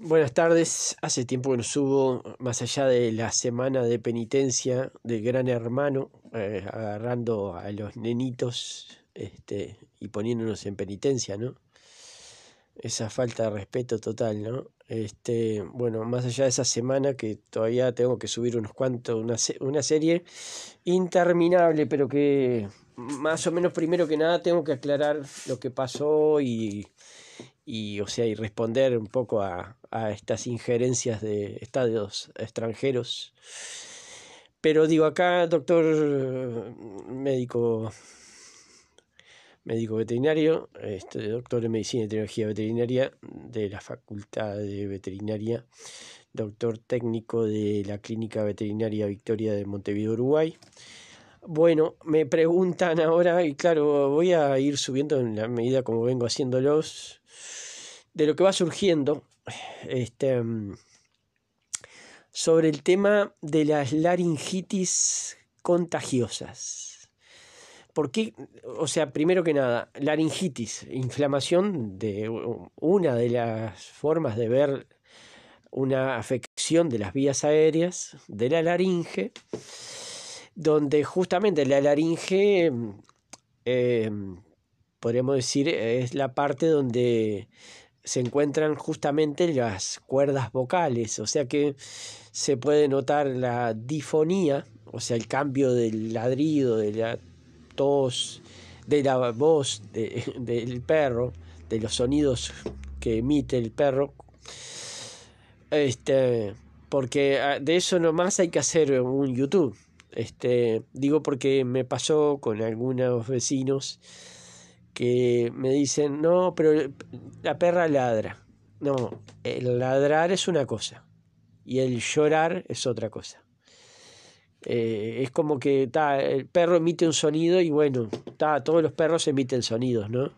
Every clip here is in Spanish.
Buenas tardes, hace tiempo que no subo, más allá de la semana de penitencia del gran hermano, eh, agarrando a los nenitos este, y poniéndonos en penitencia, ¿no? Esa falta de respeto total, ¿no? Este, bueno, más allá de esa semana que todavía tengo que subir unos cuantos, una, una serie interminable, pero que más o menos primero que nada tengo que aclarar lo que pasó y y, o sea, y responder un poco a, a estas injerencias de estadios extranjeros. Pero digo, acá, doctor médico médico veterinario, este, doctor en medicina y tecnología veterinaria de la Facultad de Veterinaria, doctor técnico de la Clínica Veterinaria Victoria de Montevideo, Uruguay, bueno, me preguntan ahora, y claro, voy a ir subiendo en la medida como vengo haciéndolos, de lo que va surgiendo este, mm, sobre el tema de las laringitis contagiosas. ¿Por qué? O sea, primero que nada, laringitis, inflamación de una de las formas de ver una afección de las vías aéreas, de la laringe donde justamente la laringe, eh, podemos decir, es la parte donde se encuentran justamente las cuerdas vocales, o sea que se puede notar la difonía, o sea, el cambio del ladrido, de la tos, de la voz del perro, de los sonidos que emite el perro. Este, porque ah, de eso nomás hay que hacer un YouTube. Este, digo porque me pasó con algunos vecinos que me dicen, no, pero la perra ladra. No, el ladrar es una cosa y el llorar es otra cosa. Eh, es como que está el perro emite un sonido y bueno, todos los perros emiten sonidos, ¿no?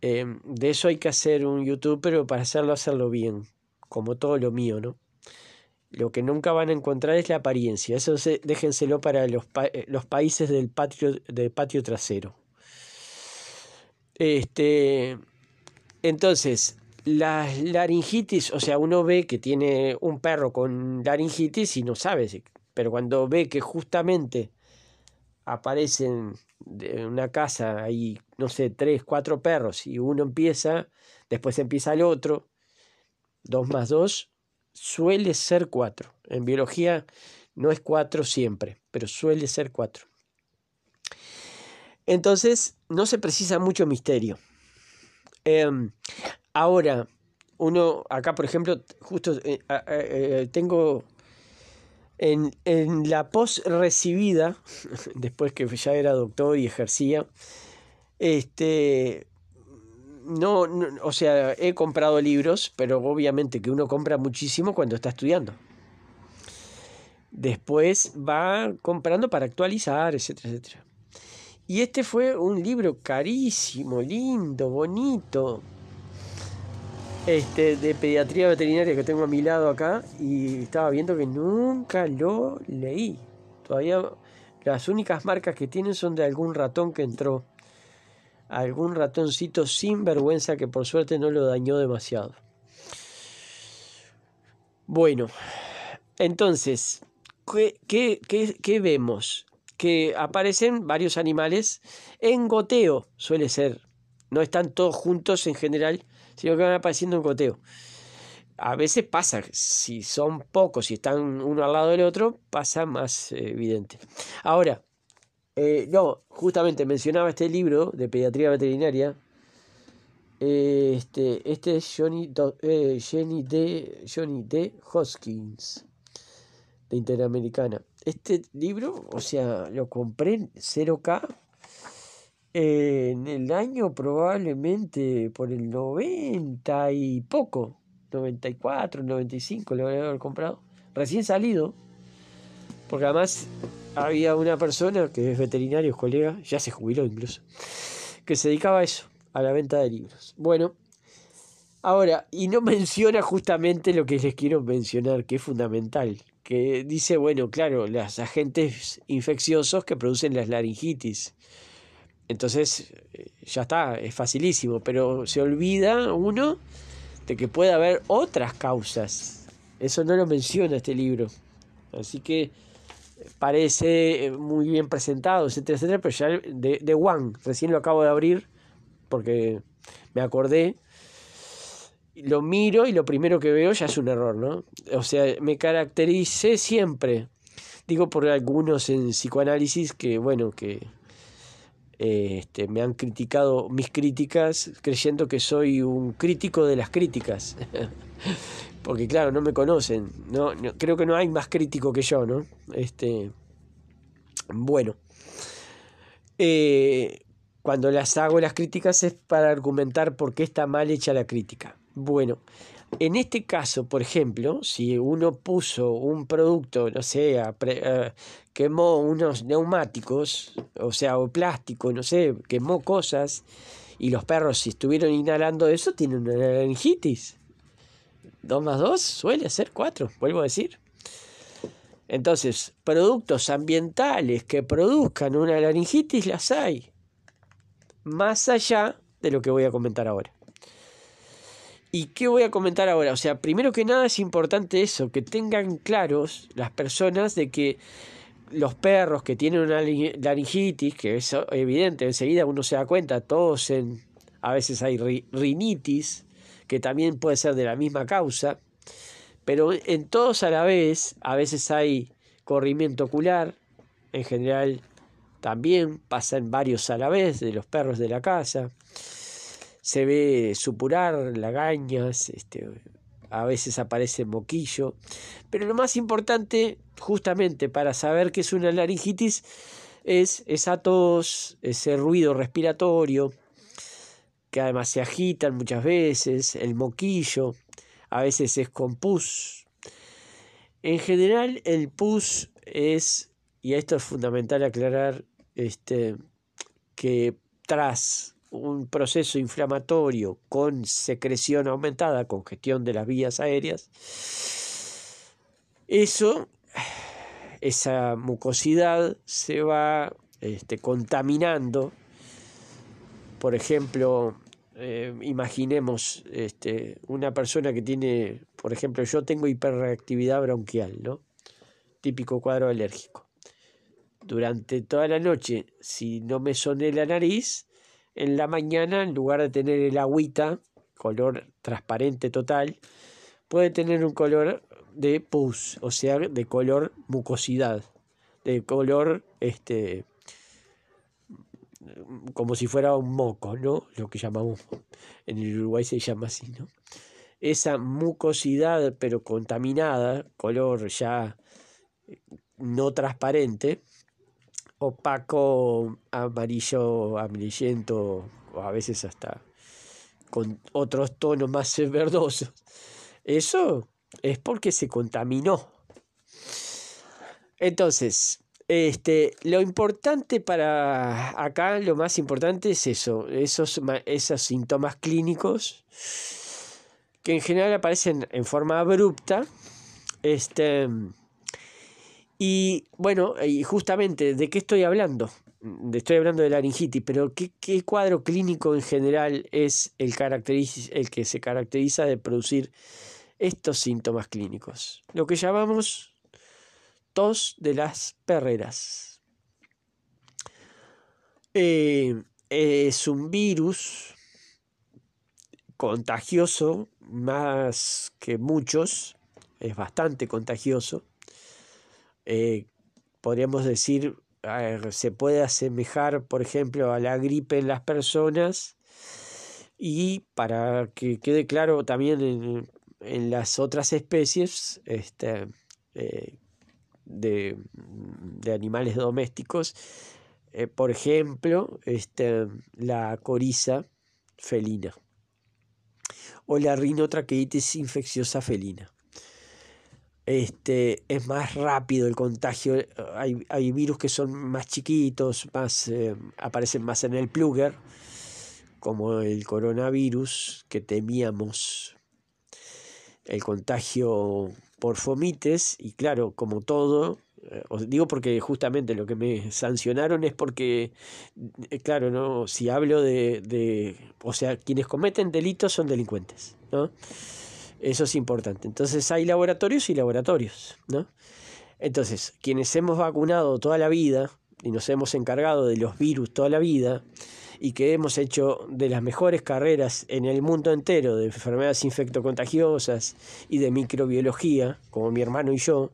Eh, de eso hay que hacer un YouTube, pero para hacerlo, hacerlo bien, como todo lo mío, ¿no? Lo que nunca van a encontrar es la apariencia. Eso déjenselo para eh, los, países del patio, patio trasero. Este, entonces, las laringitis, o sea, uno ve que tiene un perro con laringitis y no sabe, pero cuando ve que justamente aparecen de una casa, hay, no sé, tres, cuatro perros y uno empieza, después empieza el otro, dos más dos, suele ser 4. En biología no es cuatro siempre, pero suele ser 4. Entonces, no se precisa mucho misterio. Em, ahora, uno, acá por ejemplo, justo eh, eh, tengo en, en, la post recibida, después que ya era doctor y ejercía, este, no, o sea, he comprado libros, pero obviamente que uno compra muchísimo cuando está estudiando. Después va comprando para actualizar, etcétera, etcétera. Y este fue un libro carísimo, lindo, bonito, este, de pediatría veterinaria que tengo a mi lado acá y estaba viendo que nunca lo leí. Todavía las únicas marcas que tienen son de algún ratón que entró algún ratoncito sin vergüenza que por suerte no lo dañó demasiado. Bueno, entonces, ¿qué, qué, qué, vemos? Que aparecen varios animales en goteo, suele ser. No están todos juntos en general, sino que van apareciendo en goteo. A veces pasa, si son pocos, si están uno al lado del otro, pasa más eh, evidente. Ahora, eh, no, justamente mencionaba este libro de pediatría veterinaria. Eh, este, este es Johnny, eh, Jenny D, Johnny D. Hoskins, de Interamericana. Este libro, o sea, lo compré en 0K en el año probablemente por el 90 y poco, 94, 95 lo voy a haber comprado, recién salido. Porque además había una persona que es veterinario, colega, ya se jubiló incluso, que se dedicaba a eso, a la venta de libros. Bueno, ahora, y no menciona justamente lo que les quiero mencionar, que es fundamental, que dice, bueno, claro, los agentes infecciosos que producen las laringitis. Entonces, eh, ya está, es facilísimo, pero se olvida uno de que puede haber otras causas. Eso no lo menciona este libro. Así que parece eh, muy bien presentado, etcétera, etcétera, pero ya de, de One, recién lo acabo de abrir porque me acordé. Lo miro y lo primero que veo ya es un error, ¿no? O sea, me caractericé siempre, digo por algunos en psicoanálisis que, bueno, que eh, este, me han criticado mis críticas creyendo que soy un crítico de las críticas. porque claro, no me conocen. No, no, creo que no hay más crítico que yo, ¿no? Este, bueno, eh, cuando las hago las críticas es para argumentar por qué está mal hecha la crítica. Bueno, en este caso, por ejemplo, si uno puso un producto, no sé, eh, quemó unos neumáticos, o sea, o plástico, no sé, quemó cosas, y los perros si estuvieron inhalando eso tienen una 2 más 2 suele ser 4, vuelvo a decir. Entonces, productos ambientales que produzcan una laringitis las hay, más allá de lo que voy a comentar ahora. ¿Y qué voy a comentar ahora? O sea, primero que nada es importante eso, que tengan claros las personas de que los perros que tienen una laringitis, que es evidente, enseguida uno se da cuenta, todos en a veces hay rinitis, que también puede ser de la misma causa, pero en todos a la vez, a veces hay corrimiento ocular, en general también pasa en varios a la vez de los perros de la casa, se ve supurar, lagañas, este, a veces aparece moquillo, pero lo más importante justamente para saber que es una laringitis es esa tos, ese ruido respiratorio, que además se agitan muchas veces, el moquillo, a veces es con pus. En general el pus es, y esto es fundamental aclarar, este, que tras un proceso inflamatorio con secreción aumentada, congestión de las vías aéreas, eso, esa mucosidad se va este, contaminando, por ejemplo, eh, imaginemos este, una persona que tiene, por ejemplo, yo tengo hiperreactividad bronquial, ¿no? Típico cuadro alérgico. Durante toda la noche, si no me soné la nariz, en la mañana, en lugar de tener el agüita, color transparente total, puede tener un color de pus, o sea, de color mucosidad, de color este, como si fuera un moco, ¿no? Lo que llamamos, en el Uruguay se llama así, ¿no? Esa mucosidad, pero contaminada, color ya eh, no transparente, opaco, amarillo, amarillento, o a veces hasta con otros tonos más verdosos. Eso es porque se contaminó. Entonces, este, lo importante para acá, lo más importante es eso, esos, esos síntomas clínicos que en general aparecen en forma abrupta. Este, y bueno, y justamente, ¿de qué estoy hablando? Mm, estoy hablando de laringitis, pero ¿qué, cuadro clínico en general es el, el que se caracteriza de producir estos síntomas clínicos? Lo que llamamos Tos de las Perreras. Eh, es un virus contagioso, más que muchos, es bastante contagioso. Eh, podríamos decir, se puede asemejar, por ejemplo, a la gripe en las personas. Y para que quede claro también en, las otras especies, este, eh, de, animales domésticos. Eh, por ejemplo, este, la coriza felina o la rinotraqueitis infecciosa felina. Este, es más rápido el contagio, hay, virus que son más chiquitos, más, eh, aparecen más en el plugger, como el coronavirus que temíamos, el contagio por Fomites, y claro, como todo, eh, digo porque justamente lo que me sancionaron es porque, eh, claro, no, si hablo de, o sea, quienes cometen delitos son delincuentes, ¿no? Eso es importante. Entonces hay laboratorios y laboratorios, ¿no? Entonces, quienes hemos vacunado toda la vida y nos hemos encargado de los virus toda la vida, y que hemos hecho de las mejores carreras en el mundo entero de enfermedades infectocontagiosas y de microbiología, como mi hermano y yo,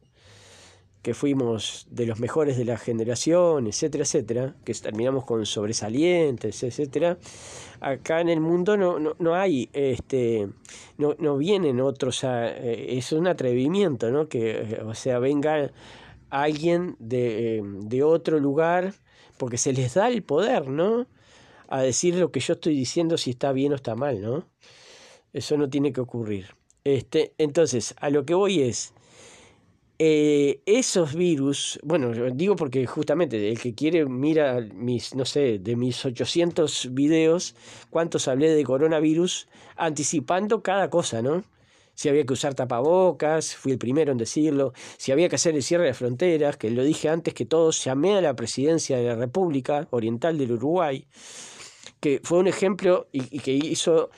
que fuimos de los mejores de la generación, etcétera, etcétera, que terminamos con sobresalientes, etcétera, acá en el mundo no, no, no hay, este, no, no vienen otros, eh, es un atrevimiento, ¿no? Que, eh, o sea, venga alguien de, eh, de otro lugar, porque se les da el poder, ¿no? a decir lo que yo estoy diciendo si está bien o está mal, ¿no? Eso no tiene que ocurrir. Este, entonces, a lo que voy es, eh, esos virus, bueno, digo porque justamente el que quiere mira mis, no sé, de mis 800 videos, cuántos hablé de coronavirus, anticipando cada cosa, ¿no? Si había que usar tapabocas, fui el primero en decirlo, si había que hacer el cierre de fronteras, que lo dije antes que todos, llamé a la presidencia de la República Oriental del Uruguay, que fue un ejemplo y, que hizo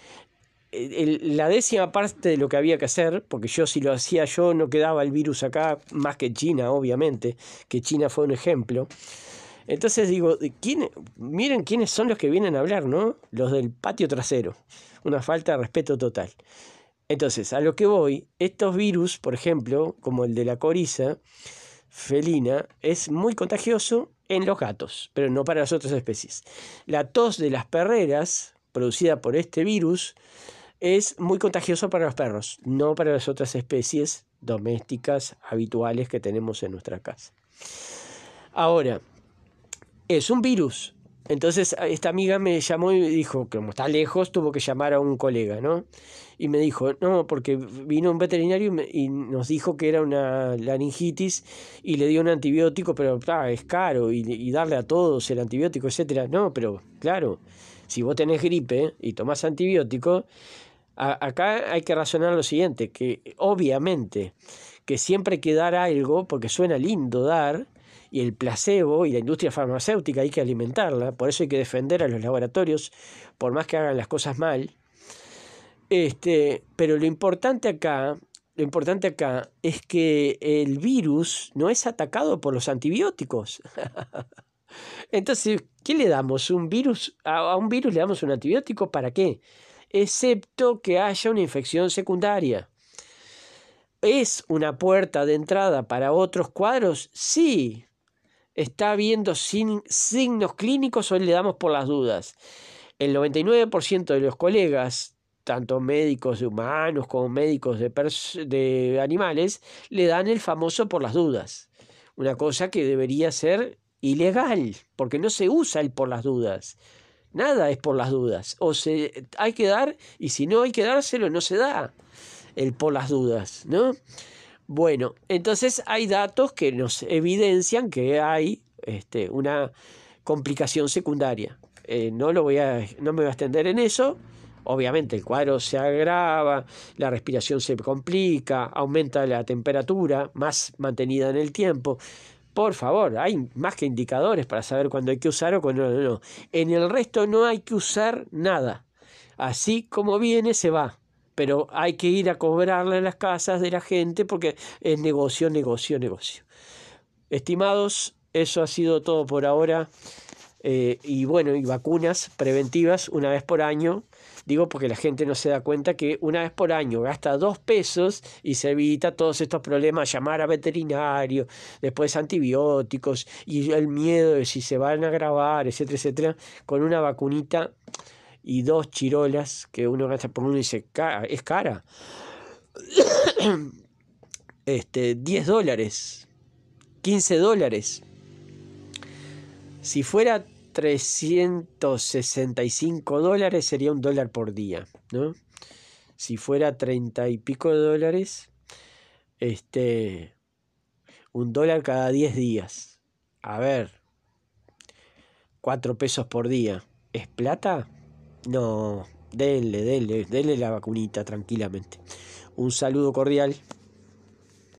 eh, la décima parte de lo que había que hacer, porque yo si lo hacía yo no quedaba el virus acá, más que China, obviamente, que China fue un ejemplo. Entonces digo, ¿quién, miren quiénes son los que vienen a hablar, ¿no? Los del patio trasero. Una falta de respeto total. Entonces, a lo que voy, estos virus, por ejemplo, como el de la coriza, felina es muy contagioso en los gatos, pero no para las otras especies. La tos de las perreras, producida por este virus, es muy contagioso para los perros, no para las otras especies domésticas habituales que tenemos en nuestra casa. Ahora, es un virus. Entonces, esta amiga me llamó y dijo, como está lejos, tuvo que llamar a un colega, ¿no? y me dijo, no, porque vino un veterinario y, nos dijo que era una laringitis y le dio un antibiótico, pero es caro y, darle a todos el antibiótico, etcétera. No, pero claro, si vos tenés gripe y tomás antibiótico, acá hay que razonar lo siguiente, que obviamente que siempre hay que dar algo, porque suena lindo dar, y el placebo y la industria farmacéutica hay que alimentarla, por eso hay que defender a los laboratorios, por más que hagan las cosas mal, este, pero lo importante acá, lo importante acá es que el virus no es atacado por los antibióticos. Entonces, ¿qué le damos? ¿Un virus? A un virus le damos un antibiótico para qué? Excepto que haya una infección secundaria. ¿Es una puerta de entrada para otros cuadros? Sí. ¿Está habiendo sin, signos clínicos o le damos por las dudas? El 99% de los colegas tanto médicos de humanos como médicos de, de animales, le dan el famoso por las dudas. Una cosa que debería ser ilegal, porque no se usa el por las dudas. Nada es por las dudas. O se hay que dar, y si no hay que dárselo, no se da el por las dudas, ¿no? Bueno, entonces hay datos que nos evidencian que hay este, una complicación secundaria. Eh, no, lo voy a, no me voy a extender en eso. Obviamente el cuadro se agrava, la respiración se complica, aumenta la temperatura, más mantenida en el tiempo. Por favor, hay más que indicadores para saber cuándo hay que usar o cuándo no, En el resto no hay que usar nada. Así como viene, se va. Pero hay que ir a cobrarle a las casas de la gente porque es negocio, negocio, negocio. Estimados, eso ha sido todo por ahora. Eh, y bueno, y vacunas preventivas una vez por año. Digo porque la gente no se da cuenta que una vez por año gasta dos pesos y se evita todos estos problemas, llamar a veterinario, después antibióticos y el miedo de si se van a agravar, etcétera, etcétera, con una vacunita y dos chirolas que uno gasta por uno y dice, es cara. este, 10 dólares, 15 dólares. Si fuera 365 dólares sería un dólar por día, ¿no? Si fuera 30 y pico de dólares, este, un dólar cada 10 días. A ver, 4 pesos por día. ¿Es plata? No, denle, denle, denle la vacunita tranquilamente. Un saludo cordial.